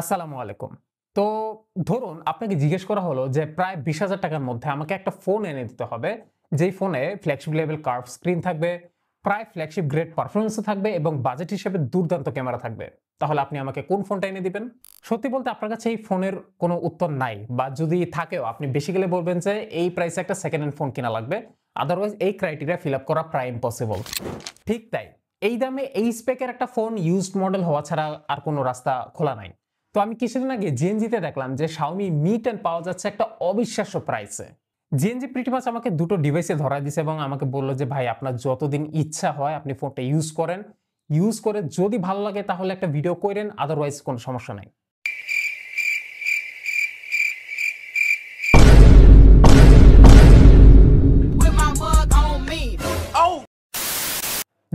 আসসালামু আলাইকুম তো ধরুন আপনাকে জিজ্ঞেস করা হলো যে প্রায় বিশ হাজার টাকার মধ্যে আমাকে একটা ফোন এনে দিতে হবে যেই ফোনে ফ্ল্যাগশিপ লেভেল কার্ভ স্ক্রিন থাকবে প্রায় ফ্ল্যাগশিপ গ্রেড পারফরমেন্সও থাকবে এবং বাজেট হিসেবে দুর্দান্ত ক্যামেরা থাকবে তাহলে আপনি আমাকে কোন ফোনটা এনে দিবেন সত্যি বলতে আপনার কাছে এই ফোনের কোনো উত্তর নাই বা যদি থাকেও আপনি বেশি গেলে বলবেন যে এই প্রাইসে একটা সেকেন্ড হ্যান্ড ফোন কেনা লাগবে আদারওয়াইজ এই ক্রাইটেরিয়া ফিল আপ করা প্রায় ইম্পসিবল ঠিক তাই এই দামে এই স্পেকের একটা ফোন ইউজড মডেল হওয়া ছাড়া আর কোনো রাস্তা খোলা নাই তো আমি কিছুদিন আগে জিএনজিতে দেখলাম যে শাওমি মি টেন পাওয়া যাচ্ছে একটা অবিশ্বাস্য প্রাইসে জিএনজি প্রিটিমাস আমাকে দুটো ডিভাইসে ধরা দিছে এবং আমাকে বললো যে ভাই আপনার যতদিন ইচ্ছা হয় আপনি ফোনটা ইউজ করেন ইউজ করে যদি ভালো লাগে তাহলে একটা ভিডিও করেন আদারওয়াইজ কোনো সমস্যা নাই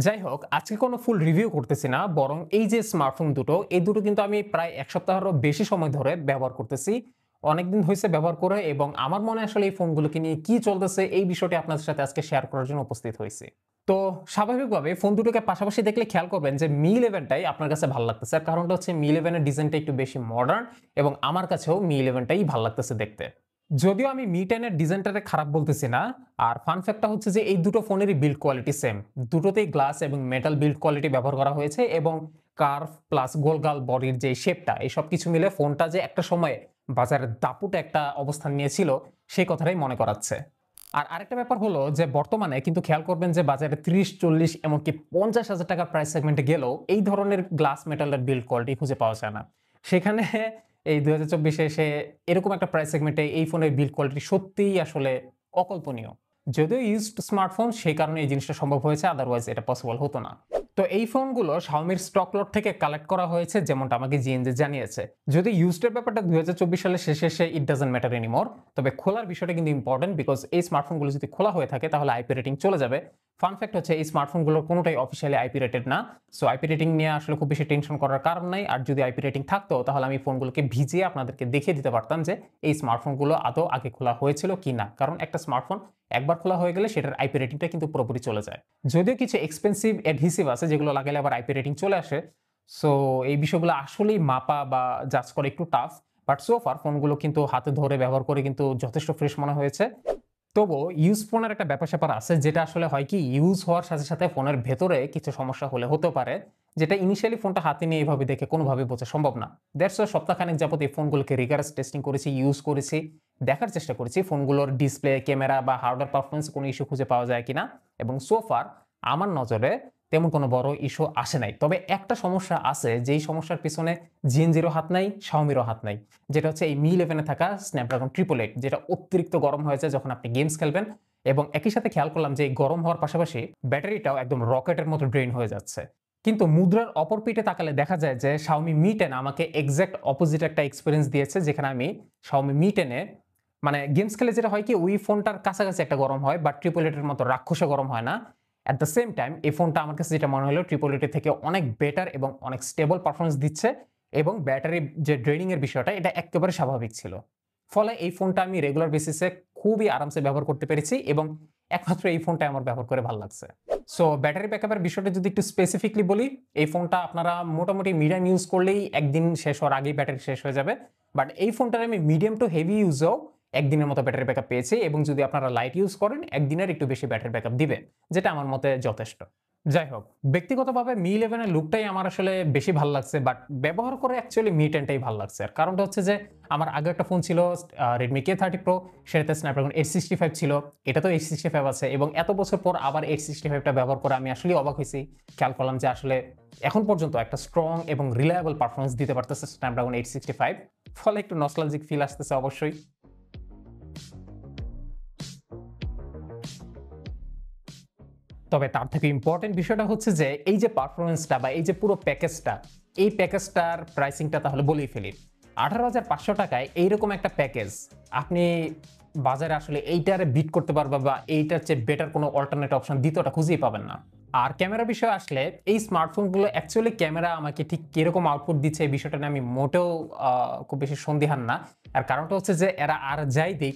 যাই হোক আজকে কোনো ফুল রিভিউ করতেছি না বরং এই যে স্মার্টফোন দুটো এই দুটো কিন্তু আমি প্রায় এক সপ্তাহেরও বেশি সময় ধরে ব্যবহার করতেছি অনেকদিন হয়েছে ব্যবহার করে এবং আমার মনে আসলে এই ফোনগুলোকে নিয়ে কি চলতেছে এই বিষয়টি আপনাদের সাথে আজকে শেয়ার করার জন্য উপস্থিত হয়েছে তো স্বাভাবিকভাবে ফোন দুটোকে পাশাপাশি দেখলে খেয়াল করবেন যে মি ইলেভেনটাই আপনার কাছে ভালো লাগতেছে আর কারণটা হচ্ছে মি ইলেভেনের ডিজাইনটা একটু বেশি মডার্ন এবং আমার কাছেও মি ইলেভেনটাই ভালো লাগতেছে দেখতে যদিও আমি মি টেনের ডিজাইনটাকে খারাপ বলতেছি না আর ফান ফ্যাক্টটা হচ্ছে যে এই দুটো ফোনেরই বিল্ড কোয়ালিটি সেম দুটোতেই গ্লাস এবং মেটাল বিল্ড কোয়ালিটি ব্যবহার করা হয়েছে এবং কার্ভ প্লাস গোলগাল বডির যে শেপটা এই সব কিছু মিলে ফোনটা যে একটা সময়ে বাজারে দাপুট একটা অবস্থান নিয়েছিল সেই কথাটাই মনে করাচ্ছে আর আরেকটা ব্যাপার হলো যে বর্তমানে কিন্তু খেয়াল করবেন যে বাজারে ত্রিশ চল্লিশ এমনকি পঞ্চাশ হাজার টাকার প্রাইস সেগমেন্টে গেলেও এই ধরনের গ্লাস মেটালের বিল্ড কোয়ালিটি খুঁজে পাওয়া যায় না সেখানে এই দু হাজার চব্বিশে এসে এরকম একটা প্রাইস সেগমেন্টে এই ফোনের বিল্ড কোয়ালিটি সত্যিই আসলে অকল্পনীয় যদিও ইউজড স্মার্টফোন সেই কারণে এই জিনিসটা সম্ভব হয়েছে আদারওয়াইজ এটা পসিবল হতো না তো এই ফোনগুলো শাওমির স্টক লট থেকে কালেক্ট করা হয়েছে যেমনটা আমাকে জিএনজে জানিয়েছে যদি ইউজডের ব্যাপারটা দু হাজার চব্বিশ সালে শেষে এসে ইট ডাজেন্ট ম্যাটার এনিমোর তবে খোলার বিষয়টা কিন্তু ইম্পর্টেন্ট বিকজ এই স্মার্টফোনগুলো যদি খোলা হয়ে থাকে তাহলে আইপি রেটিং চলে যাবে ফান ফ্যাক্ট হচ্ছে এই স্মার্টফোনগুলোর কোনোটাই অফিসিয়ালি আইপি রেটেড না সো আইপি রেটিং নিয়ে আসলে খুব বেশি টেনশন করার কারণ নাই আর যদি আইপি রেটিং থাকতো তাহলে আমি ফোনগুলোকে ভিজিয়ে আপনাদেরকে দেখিয়ে দিতে পারতাম যে এই স্মার্টফোনগুলো আদৌ আগে খোলা হয়েছিল কি না কারণ একটা স্মার্টফোন একবার খোলা হয়ে গেলে সেটার আইপি রেটিংটা কিন্তু পুরোপুরি চলে যায় যদিও কিছু এক্সপেন্সিভ অ্যাডহিসিভ আছে যেগুলো লাগালে আবার আইপি রেটিং চলে আসে সো এই বিষয়গুলো আসলেই মাপা বা জাজ করা একটু টাফ বাট সোফার ফোনগুলো কিন্তু হাতে ধরে ব্যবহার করে কিন্তু যথেষ্ট ফ্রেশ মনে হয়েছে তবুও ইউজ ফোনের একটা ব্যাপার স্যাপার আছে যেটা আসলে হয় কি ইউজ হওয়ার সাথে সাথে ফোনের ভেতরে কিছু সমস্যা হলে হতে পারে যেটা ইনিশিয়ালি ফোনটা হাতে নিয়ে এইভাবে দেখে কোনোভাবে বোঝা সম্ভব না দেড়শো সপ্তাহখানেক যাবত এই ফোনগুলোকে রিগারাস টেস্টিং করেছি ইউজ করেছি দেখার চেষ্টা করেছি ফোনগুলোর ডিসপ্লে ক্যামেরা বা হার্ডওয়্যার পারফরমেন্স কোনো ইস্যু খুঁজে পাওয়া যায় কিনা এবং সোফার আমার নজরে তেমন কোনো বড় ইস্যু আসে নাই তবে একটা সমস্যা আছে যেই সমস্যার পিছনে জিএন জিরো হাত নাই শাওমিরও হাত নাই যেটা হচ্ছে এই মি ইলেভেনে থাকা স্ন্যাপড্রাগন ট্রিপল এইট যেটা অতিরিক্ত গরম হয়েছে যখন আপনি গেমস খেলবেন এবং একই সাথে খেয়াল করলাম যে গরম হওয়ার পাশাপাশি ব্যাটারিটাও একদম রকেটের মতো ড্রেন হয়ে যাচ্ছে কিন্তু মুদ্রার অপর পিঠে তাকালে দেখা যায় যে শাওমি মি টেন আমাকে এক্স্যাক্ট অপোজিট একটা এক্সপিরিয়েন্স দিয়েছে যেখানে আমি শাওমি মি টেনে মানে গেমস খেলে যেটা হয় কি ওই ফোনটার কাছাকাছি একটা গরম হয় বা ট্রিপল এটের মতো রাক্ষসে গরম হয় না অ্যাট দ্য সেম টাইম এই ফোনটা আমার কাছে যেটা মনে হলো ট্রিপল এটি থেকে অনেক বেটার এবং অনেক স্টেবল পারফরমেন্স দিচ্ছে এবং ব্যাটারি যে ড্রেনিংয়ের বিষয়টা এটা একেবারে স্বাভাবিক ছিল ফলে এই ফোনটা আমি রেগুলার বেসিসে খুবই আরামসে ব্যবহার করতে পেরেছি এবং একমাত্র এই ফোনটা আমার ব্যবহার করে ভালো লাগছে সো ব্যাটারি ব্যাকআপের বিষয়টা যদি একটু স্পেসিফিকলি বলি এই ফোনটা আপনারা মোটামুটি মিডিয়াম ইউজ করলেই একদিন শেষ হওয়ার আগেই ব্যাটারি শেষ হয়ে যাবে বাট এই ফোনটার আমি মিডিয়াম টু হেভি ইউজও একদিনের মতো ব্যাটারি ব্যাকআপ পেয়েছি এবং যদি আপনারা লাইট ইউজ করেন একদিনের একটু বেশি ব্যাটারি ব্যাকআপ দিবে যেটা আমার মতে যথেষ্ট যাই হোক ব্যক্তিগতভাবে মি ইলেভেনের লুকটাই আমার আসলে বেশি ভালো লাগছে বাট ব্যবহার করে অ্যাকচুয়ালি মি টেনটাই ভালো লাগছে আর কারণটা হচ্ছে যে আমার আগে একটা ফোন ছিল রেডমি কে থার্টি প্রো সেটাতে স্ন্যাপড্রাগন এইট সিক্সটি ফাইভ ছিল এটা তো এইট সিক্সটি ফাইভ আছে এবং এত বছর পর আবার এইট সিক্সটি ফাইভটা ব্যবহার করে আমি আসলে অবাক হয়েছি খেয়াল করলাম যে আসলে এখন পর্যন্ত একটা স্ট্রং এবং রিলায়েবল পারফরমেন্স দিতে পারতেছে স্ন্যাপড্রাগন এইট সিক্সটি ফাইভ ফলে একটু নস্টালজিক ফিল আসতেছে অবশ্যই তবে তার থেকে ইম্পর্টেন্ট বিষয়টা হচ্ছে যে এই যে পারফরমেন্সটা বা এই যে পুরো প্যাকেজটা এই প্যাকেজটার প্রাইসিংটা তাহলে বলেই ফেলি আঠারো হাজার পাঁচশো টাকায় এইরকম একটা প্যাকেজ আপনি বাজারে আসলে এইটারে বিট করতে পারবে বা এইটার চেয়ে বেটার কোনো অল্টারনেট অপশন দ্বিতীয়টা খুঁজেই পাবেন না আর ক্যামেরা বিষয়ে আসলে এই স্মার্টফোনগুলো অ্যাকচুয়ালি ক্যামেরা আমাকে ঠিক কীরকম আউটপুট দিচ্ছে এই বিষয়টা নিয়ে আমি মোটেও খুব বেশি সন্দিহান না আর কারণটা হচ্ছে যে এরা আর যাই দিক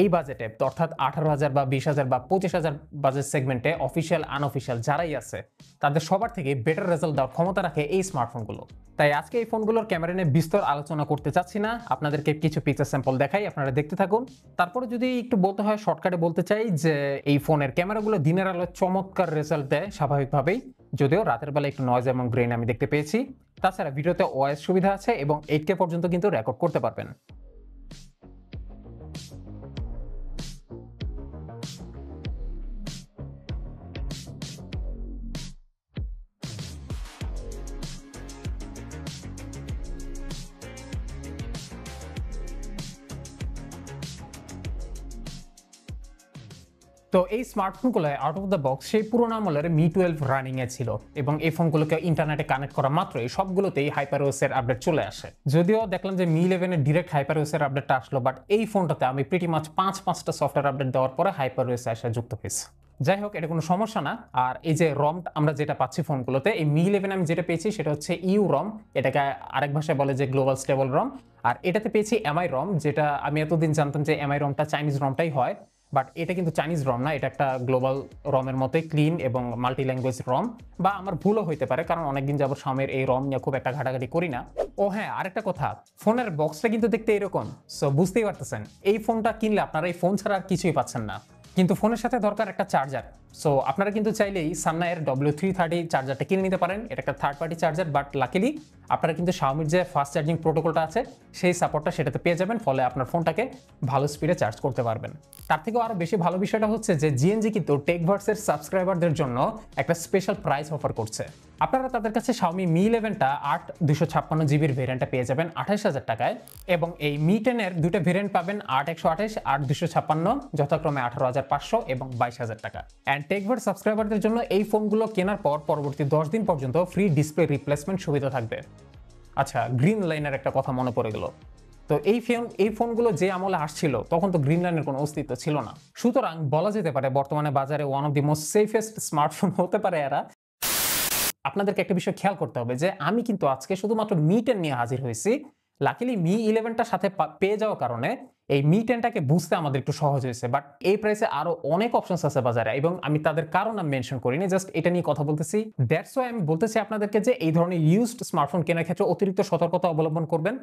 এই বাজেটে অর্থাৎ আঠারো হাজার বা বিশ হাজার বা পঁচিশ হাজার বাজেট সেগমেন্টে অফিসিয়াল আনঅফিসিয়াল যারাই আছে তাদের সবার থেকে বেটার রেজাল্ট দেওয়ার ক্ষমতা রাখে এই স্মার্টফোনগুলো তাই আজকে এই ফোনগুলোর ক্যামেরা নিয়ে বিস্তর আলোচনা করতে চাচ্ছি না আপনাদেরকে কিছু পিকচার স্যাম্পল দেখাই আপনারা দেখতে থাকুন তারপরে যদি একটু বলতে হয় শর্টকাটে বলতে চাই যে এই ফোনের ক্যামেরাগুলো দিনের আলো চমৎকার রেজাল্ট দেয় স্বাভাবিকভাবেই যদিও রাতের বেলা একটু নয়েজ এবং গ্রেন আমি দেখতে পেয়েছি তাছাড়া ভিডিওতে ওয়েস সুবিধা আছে এবং এইট কে পর্যন্ত কিন্তু রেকর্ড করতে পারবেন তো এই স্মার্টফোনগুলো আউট অফ দ্য বক্স সেই পুরোনো আমলের মি টুয়েলভ রানিংয়ে ছিল এবং এই ফোনগুলোকে ইন্টারনেটে কানেক্ট করা মাত্রই সবগুলোতেই হাইপারওয়েসের আপডেট চলে আসে যদিও দেখলাম যে মি ইলেভেনের ডিরেক্ট হাইপারওয়েসের আপডেটটা আসলো বাট এই ফোনটাতে আমি প্রিটি মাছ পাঁচ পাঁচটা সফটওয়্যার আপডেট দেওয়ার পরে ওয়েস আসা যুক্ত হয়েছে যাই হোক এটা কোনো সমস্যা না আর এই যে রম আমরা যেটা পাচ্ছি ফোনগুলোতে এই মি ইলেভেন আমি যেটা পেয়েছি সেটা হচ্ছে ইউ রম এটাকে আরেক ভাষায় বলে যে গ্লোবাল স্টেবল রম আর এটাতে পেয়েছি এমআই রম যেটা আমি এতদিন জানতাম যে এমআই রমটা চাইনিজ রমটাই হয় বাট এটা কিন্তু চাইনিজ রম না এটা একটা গ্লোবাল রমের মতোই ক্লিন এবং মাল্টি ল্যাঙ্গুয়েজ রম বা আমার ভুলও হইতে পারে কারণ অনেকদিন যাব সামের এই রম নিয়ে খুব একটা ঘাটাঘাটি করি না ও হ্যাঁ আরেকটা কথা ফোনের বক্সটা কিন্তু দেখতে এরকম সো বুঝতেই পারতেছেন এই ফোনটা কিনলে আপনারা এই ফোন ছাড়া আর কিছুই পাচ্ছেন না কিন্তু ফোনের সাথে দরকার একটা চার্জার সো আপনারা কিন্তু চাইলেই সামনা এর ডব্লিউ থ্রি থার্টি চার্জারটা কিনে নিতে পারেন এটা একটা third party charger but luckily আপনারা কিন্তু শাওমির যে ফাস্ট চার্জিং প্রোটোকলটা আছে সেই সাপোর্টটা সেটাতে পেয়ে যাবেন ফলে আপনার ফোনটাকে ভালো স্পিডে চার্জ করতে পারবেন তার থেকেও আরও বেশি ভালো বিষয়টা হচ্ছে যে জিএনজি কিন্তু টেকভার্সের সাবস্ক্রাইবারদের জন্য একটা স্পেশাল প্রাইস অফার করছে আপনারা তাদের কাছে শাওমি মি ইলেভেনটা আট দুশো ছাপ্পান্ন জিবির ভেরিয়েন্টটা পেয়ে যাবেন আঠাশ হাজার টাকায় এবং এই মি টেনের দুটো ভেরিয়েন্ট পাবেন আট একশো আঠাশ আট দুশো ছাপ্পান্ন যথাক্রমে আঠারো হাজার পাঁচশো এবং বাইশ হাজার টাকা অ্যান্ড টেকভার সাবস্ক্রাইবারদের জন্য এই ফোনগুলো কেনার পর পরবর্তী দশ দিন পর্যন্ত ফ্রি ডিসপ্লে রিপ্লেসমেন্ট সুবিধা থাকবে আচ্ছা গ্রিন লাইনের একটা কথা মনে পড়ে গেল তো এই ফোন এই ফোনগুলো যে আমলে আসছিল তখন তো গ্রিন লাইনের কোনো অস্তিত্ব ছিল না সুতরাং বলা যেতে পারে বর্তমানে বাজারে one of the most safest smartphone হতে পারে এরা আপনাদেরকে একটা বিষয় খেয়াল করতে হবে যে আমি কিন্তু আজকে শুধুমাত্র মিটেন নিয়ে হাজির হয়েছি লাকিলি মি ইলেভেনটার সাথে পেয়ে যাওয়ার কারণে এই মি টেনটাকে বুঝতে আমাদের একটু সহজ হয়েছে বাট এই প্রাইসে আরো অনেক অপশন আছে বাজারে এবং আমি তাদের কারণ নাম মেনশন করিনি জাস্ট এটা নিয়ে কথা বলতেছি দ্যাটস ওয়াই আমি বলতেছি আপনাদেরকে যে এই ধরনের ইউজড স্মার্টফোন কেনার ক্ষেত্রে অতিরিক্ত সতর্কতা অবলম্বন করবেন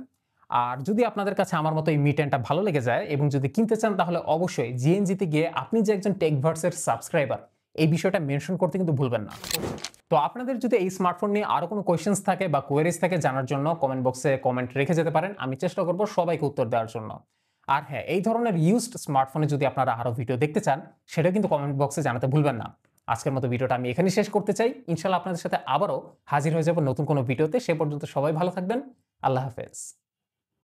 আর যদি আপনাদের কাছে আমার মতো এই টেনটা ভালো লেগে যায় এবং যদি কিনতে চান তাহলে অবশ্যই জিএনজিতে গিয়ে আপনি যে একজন টেকভার্সের সাবস্ক্রাইবার এই বিষয়টা মেনশন করতে কিন্তু ভুলবেন না তো আপনাদের যদি এই স্মার্টফোন নিয়ে আরও কোনো কোয়েশ্চেন্স থাকে বা কোয়ারিজ থাকে জানার জন্য কমেন্ট বক্সে কমেন্ট রেখে যেতে পারেন আমি চেষ্টা করব সবাইকে উত্তর দেওয়ার জন্য আর হ্যাঁ এই ধরনের ইউজড স্মার্টফোনে যদি আপনারা আরও ভিডিও দেখতে চান সেটা কিন্তু কমেন্ট বক্সে জানাতে ভুলবেন না আজকের মতো ভিডিওটা আমি এখানেই শেষ করতে চাই ইনশাল্লাহ আপনাদের সাথে আবারও হাজির হয়ে যাব নতুন কোনো ভিডিওতে সে পর্যন্ত সবাই ভালো থাকবেন আল্লাহ হাফেজ